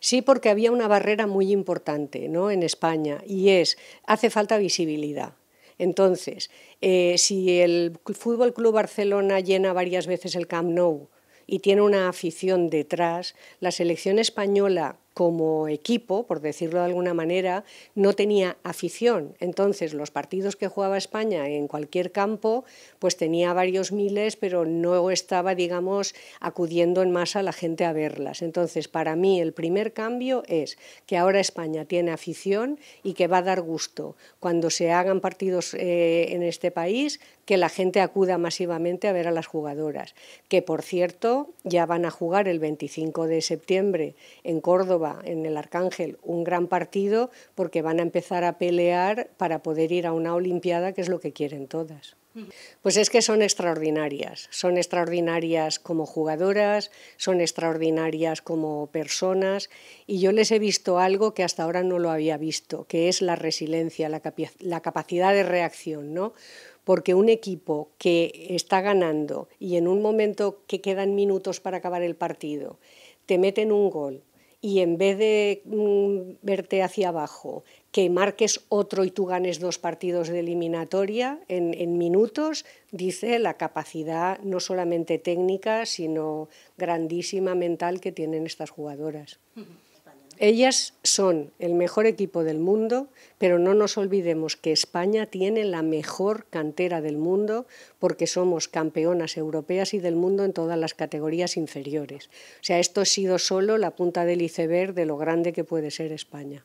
Sí, porque había una barrera muy importante ¿no? en España y es, hace falta visibilidad. Entonces, eh, si el Fútbol Club Barcelona llena varias veces el Camp Nou y tiene una afición detrás, la selección española como equipo, por decirlo de alguna manera, no tenía afición. Entonces, los partidos que jugaba España en cualquier campo, pues tenía varios miles, pero no estaba, digamos, acudiendo en masa la gente a verlas. Entonces, para mí, el primer cambio es que ahora España tiene afición y que va a dar gusto cuando se hagan partidos eh, en este país que la gente acuda masivamente a ver a las jugadoras, que por cierto ya van a jugar el 25 de septiembre en Córdoba en el Arcángel, un gran partido porque van a empezar a pelear para poder ir a una Olimpiada, que es lo que quieren todas. Pues es que son extraordinarias, son extraordinarias como jugadoras, son extraordinarias como personas y yo les he visto algo que hasta ahora no lo había visto, que es la resiliencia, la, capacidad de reacción, ¿no? Porque un equipo que está ganando y en un momento que quedan minutos para acabar el partido, te meten un gol y en vez de mm, verte hacia abajo, que marques otro y tú ganes dos partidos de eliminatoria en, minutos, dice la capacidad no solamente técnica, sino grandísima mental que tienen estas jugadoras. Ellas son el mejor equipo del mundo, pero no nos olvidemos que España tiene la mejor cantera del mundo porque somos campeonas europeas y del mundo en todas las categorías inferiores. O sea, esto ha sido solo la punta del iceberg de lo grande que puede ser España.